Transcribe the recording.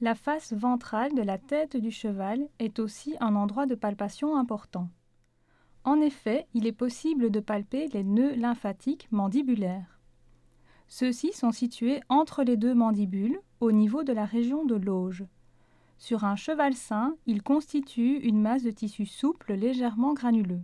La face ventrale de la tête du cheval est aussi un endroit de palpation important. En effet, il est possible de palper les nœuds lymphatiques mandibulaires. Ceux-ci sont situés entre les deux mandibules, au niveau de la région de l'auge. Sur un cheval sain, ils constituent une masse de tissu souple légèrement granuleux.